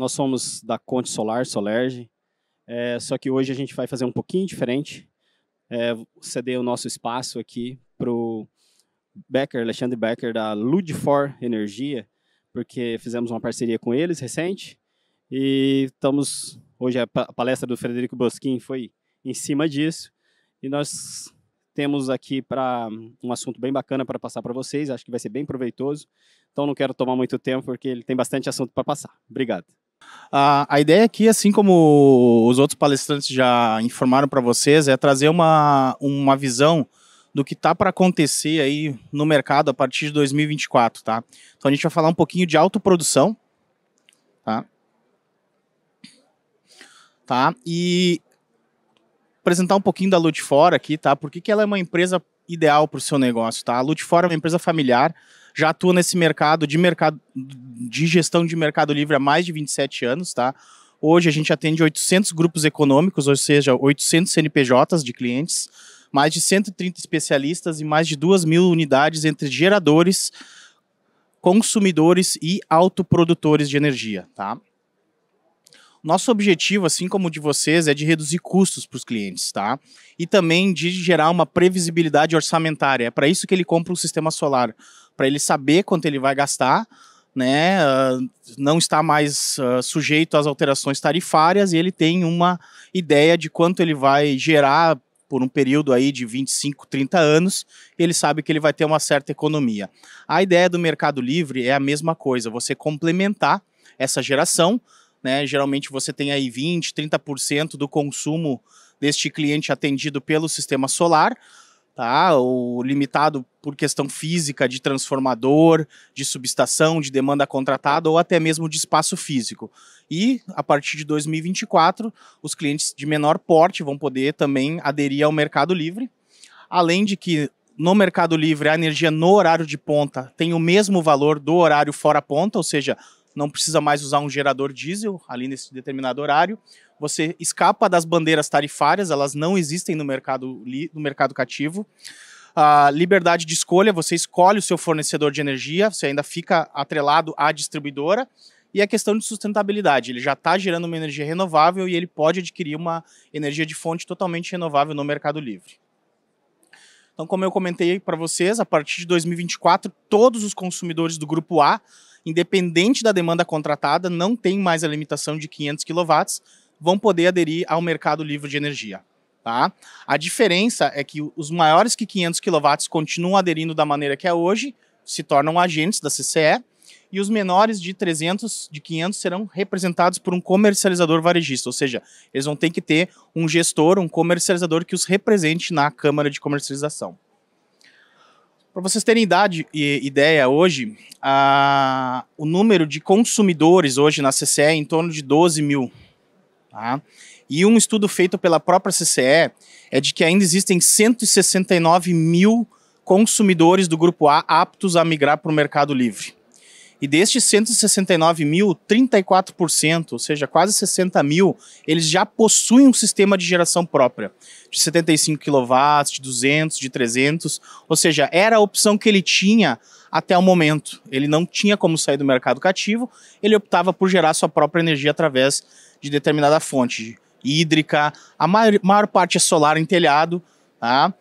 Nós somos da Conte Solar, Solerge, é, só que hoje a gente vai fazer um pouquinho diferente, é, ceder o nosso espaço aqui para o Becker, Alexandre Becker, da Ludfor Energia, porque fizemos uma parceria com eles recente, e estamos, hoje a palestra do Frederico Bosquim foi em cima disso, e nós temos aqui para um assunto bem bacana para passar para vocês, acho que vai ser bem proveitoso. Então não quero tomar muito tempo porque ele tem bastante assunto para passar. Obrigado. A, a ideia aqui, assim como os outros palestrantes já informaram para vocês, é trazer uma, uma visão do que tá para acontecer aí no mercado a partir de 2024, tá? Então a gente vai falar um pouquinho de autoprodução, tá? Tá? E apresentar um pouquinho da Lute Fora aqui, tá? Por que, que ela é uma empresa ideal para o seu negócio, tá? A Lute Fora é uma empresa familiar, já atua nesse mercado de mercado de gestão de mercado livre há mais de 27 anos, tá? Hoje a gente atende 800 grupos econômicos, ou seja, 800 CNPJs de clientes, mais de 130 especialistas e mais de 2 mil unidades entre geradores, consumidores e autoprodutores de energia, tá? Nosso objetivo, assim como o de vocês, é de reduzir custos para os clientes, tá? E também de gerar uma previsibilidade orçamentária. É para isso que ele compra um sistema solar para ele saber quanto ele vai gastar, né? Ah, não está mais ah, sujeito às alterações tarifárias e ele tem uma ideia de quanto ele vai gerar por um período aí de 25, 30 anos, ele sabe que ele vai ter uma certa economia. A ideia do mercado livre é a mesma coisa, você complementar essa geração, né? Geralmente você tem aí 20, 30% do consumo deste cliente atendido pelo sistema solar, tá? ou limitado por questão física de transformador, de subestação, de demanda contratada ou até mesmo de espaço físico. E a partir de 2024, os clientes de menor porte vão poder também aderir ao Mercado Livre. Além de que no Mercado Livre a energia no horário de ponta tem o mesmo valor do horário fora ponta, ou seja, não precisa mais usar um gerador diesel ali nesse determinado horário. Você escapa das bandeiras tarifárias, elas não existem no mercado, no mercado cativo. A liberdade de escolha, você escolhe o seu fornecedor de energia, você ainda fica atrelado à distribuidora. E a questão de sustentabilidade, ele já está gerando uma energia renovável e ele pode adquirir uma energia de fonte totalmente renovável no Mercado Livre. Então, como eu comentei para vocês, a partir de 2024, todos os consumidores do grupo A independente da demanda contratada, não tem mais a limitação de 500 kW, vão poder aderir ao mercado livre de energia. Tá? A diferença é que os maiores que 500 kW continuam aderindo da maneira que é hoje, se tornam agentes da CCE, e os menores de 300, de 500 serão representados por um comercializador varejista, ou seja, eles vão ter que ter um gestor, um comercializador que os represente na Câmara de Comercialização. Para vocês terem idade e ideia hoje, a, o número de consumidores hoje na CCE é em torno de 12 mil. Tá? E um estudo feito pela própria CCE é de que ainda existem 169 mil consumidores do grupo A aptos a migrar para o mercado livre. E destes 169 mil, 34%, ou seja, quase 60 mil, eles já possuem um sistema de geração própria, de 75 kW, de 200, de 300, ou seja, era a opção que ele tinha até o momento. Ele não tinha como sair do mercado cativo, ele optava por gerar sua própria energia através de determinada fonte hídrica, a maior, maior parte é solar em telhado, tá?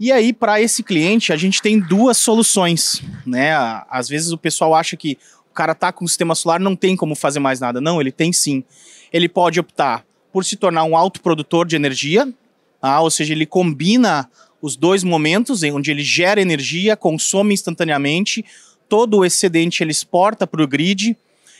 E aí, para esse cliente, a gente tem duas soluções. Né? Às vezes o pessoal acha que o cara está com o sistema solar, não tem como fazer mais nada. Não, ele tem sim. Ele pode optar por se tornar um autoprodutor de energia, ah, ou seja, ele combina os dois momentos em onde ele gera energia, consome instantaneamente, todo o excedente ele exporta para o grid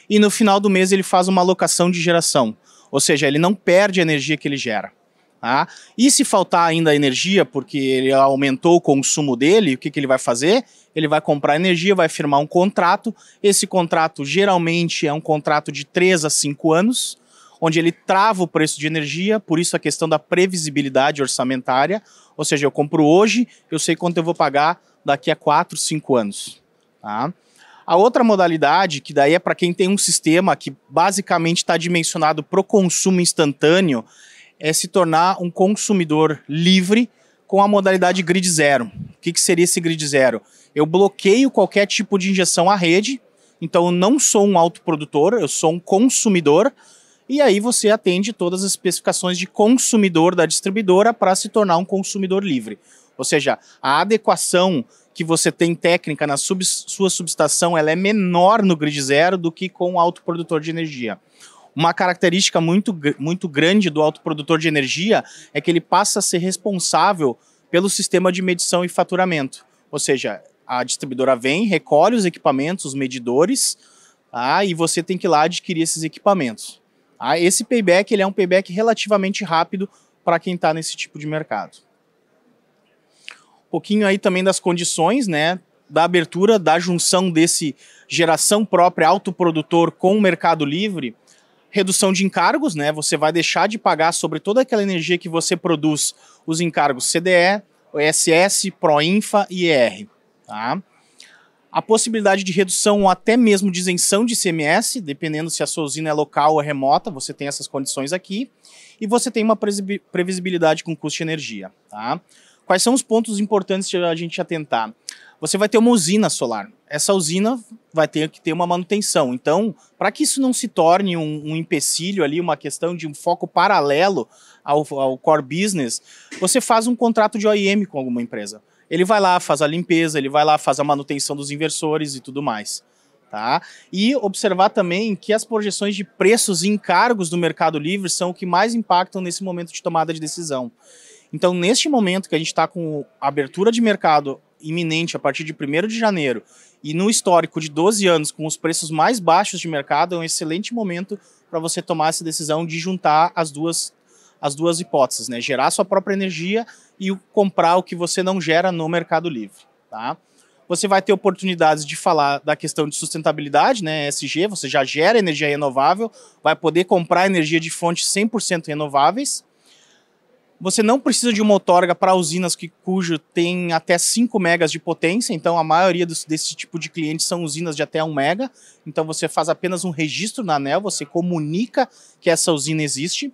e no final do mês ele faz uma alocação de geração, ou seja, ele não perde a energia que ele gera. Tá? E se faltar ainda energia, porque ele aumentou o consumo dele, o que, que ele vai fazer? Ele vai comprar energia, vai firmar um contrato. Esse contrato geralmente é um contrato de 3 a 5 anos, onde ele trava o preço de energia, por isso a questão da previsibilidade orçamentária. Ou seja, eu compro hoje, eu sei quanto eu vou pagar daqui a 4, 5 anos. Tá? A outra modalidade, que daí é para quem tem um sistema que basicamente está dimensionado para o consumo instantâneo, é se tornar um consumidor livre com a modalidade grid zero. O que, que seria esse grid zero? Eu bloqueio qualquer tipo de injeção à rede, então eu não sou um autoprodutor, eu sou um consumidor, e aí você atende todas as especificações de consumidor da distribuidora para se tornar um consumidor livre. Ou seja, a adequação que você tem técnica na sub, sua subestação ela é menor no grid zero do que com o autoprodutor de energia. Uma característica muito, muito grande do autoprodutor de energia é que ele passa a ser responsável pelo sistema de medição e faturamento. Ou seja, a distribuidora vem, recolhe os equipamentos, os medidores, tá? e você tem que ir lá adquirir esses equipamentos. Tá? Esse payback ele é um payback relativamente rápido para quem está nesse tipo de mercado. Um pouquinho aí também das condições, né? Da abertura, da junção desse geração própria autoprodutor com o mercado livre redução de encargos, né? Você vai deixar de pagar sobre toda aquela energia que você produz os encargos CDE, OSS, Proinfa e IR. Tá? A possibilidade de redução ou até mesmo de isenção de Cms, dependendo se a sua usina é local ou remota, você tem essas condições aqui. E você tem uma previsibilidade com custo de energia. Tá? Quais são os pontos importantes de a gente atentar? você vai ter uma usina solar. Essa usina vai ter que ter uma manutenção. Então, para que isso não se torne um, um empecilho ali, uma questão de um foco paralelo ao, ao core business, você faz um contrato de OIM com alguma empresa. Ele vai lá, faz a limpeza, ele vai lá, faz a manutenção dos inversores e tudo mais. Tá? E observar também que as projeções de preços e encargos do Mercado Livre são o que mais impactam nesse momento de tomada de decisão. Então, neste momento que a gente está com abertura de mercado iminente a partir de 1 de janeiro e no histórico de 12 anos com os preços mais baixos de mercado, é um excelente momento para você tomar essa decisão de juntar as duas, as duas hipóteses, né? Gerar sua própria energia e comprar o que você não gera no Mercado Livre, tá? Você vai ter oportunidades de falar da questão de sustentabilidade, né, SG, você já gera energia renovável, vai poder comprar energia de fontes 100% renováveis, você não precisa de uma outorga para usinas que, cujo tem até 5 megas de potência, então a maioria dos, desse tipo de clientes são usinas de até 1 mega. Então você faz apenas um registro na ANEL, você comunica que essa usina existe.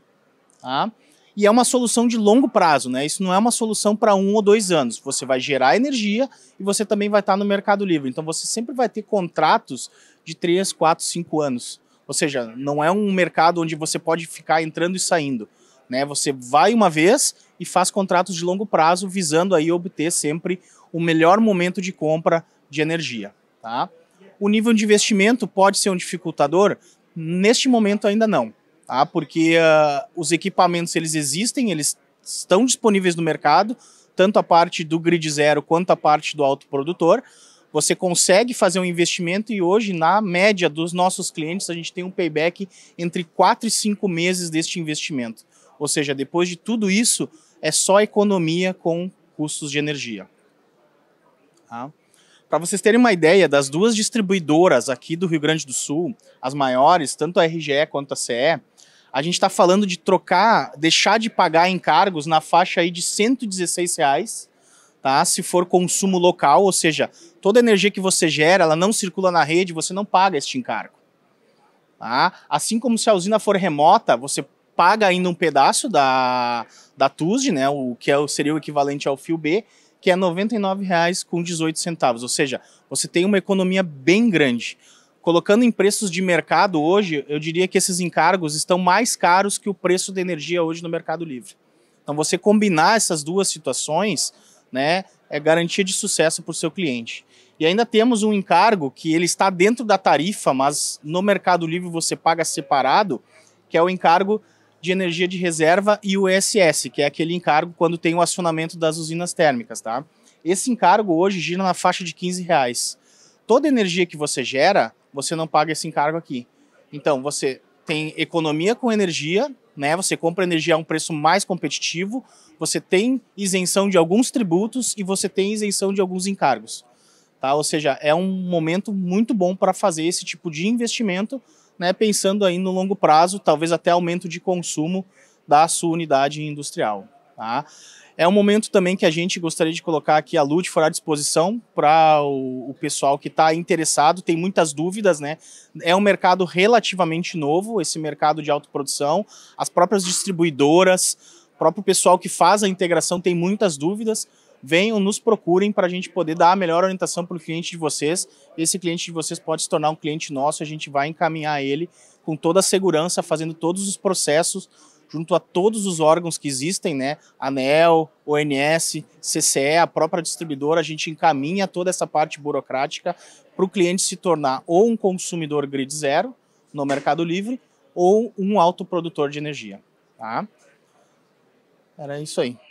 Tá? E é uma solução de longo prazo, né? Isso não é uma solução para um ou dois anos. Você vai gerar energia e você também vai estar tá no mercado livre. Então você sempre vai ter contratos de 3, 4, 5 anos. Ou seja, não é um mercado onde você pode ficar entrando e saindo. Né? Você vai uma vez e faz contratos de longo prazo, visando aí obter sempre o melhor momento de compra de energia. Tá? O nível de investimento pode ser um dificultador? Neste momento ainda não, tá? porque uh, os equipamentos eles existem, eles estão disponíveis no mercado, tanto a parte do grid zero quanto a parte do autoprodutor. Você consegue fazer um investimento e hoje, na média dos nossos clientes, a gente tem um payback entre 4 e 5 meses deste investimento. Ou seja, depois de tudo isso, é só economia com custos de energia. Tá? Para vocês terem uma ideia, das duas distribuidoras aqui do Rio Grande do Sul, as maiores, tanto a RGE quanto a CE, a gente está falando de trocar, deixar de pagar encargos na faixa aí de R$ 116, reais, tá? se for consumo local, ou seja, toda a energia que você gera, ela não circula na rede, você não paga este encargo. Tá? Assim como se a usina for remota, você paga ainda um pedaço da, da TUSD, né, o que é, seria o equivalente ao fio B, que é R$ 99,18. Ou seja, você tem uma economia bem grande. Colocando em preços de mercado hoje, eu diria que esses encargos estão mais caros que o preço da energia hoje no Mercado Livre. Então, você combinar essas duas situações né, é garantia de sucesso para o seu cliente. E ainda temos um encargo que ele está dentro da tarifa, mas no Mercado Livre você paga separado, que é o encargo de energia de reserva e o ESS, que é aquele encargo quando tem o acionamento das usinas térmicas, tá? Esse encargo hoje gira na faixa de 15 reais. Toda energia que você gera, você não paga esse encargo aqui. Então, você tem economia com energia, né? Você compra energia a um preço mais competitivo, você tem isenção de alguns tributos e você tem isenção de alguns encargos. Tá? Ou seja, é um momento muito bom para fazer esse tipo de investimento né, pensando aí no longo prazo, talvez até aumento de consumo da sua unidade industrial. Tá? É um momento também que a gente gostaria de colocar aqui a Lute for à disposição para o, o, pessoal que está interessado, tem muitas dúvidas, né? É um mercado relativamente novo, esse mercado de autoprodução. As próprias distribuidoras, o próprio pessoal que faz a integração tem muitas dúvidas venham, nos procurem para a gente poder dar a melhor orientação para o cliente de vocês. Esse cliente de vocês pode se tornar um cliente nosso, a gente vai encaminhar ele com toda a segurança, fazendo todos os processos junto a todos os órgãos que existem, né? ANEL, ONS, CCE, a própria distribuidora, a gente encaminha toda essa parte burocrática para o cliente se tornar ou um consumidor grid zero no Mercado Livre ou um autoprodutor de energia. Tá? Era isso aí.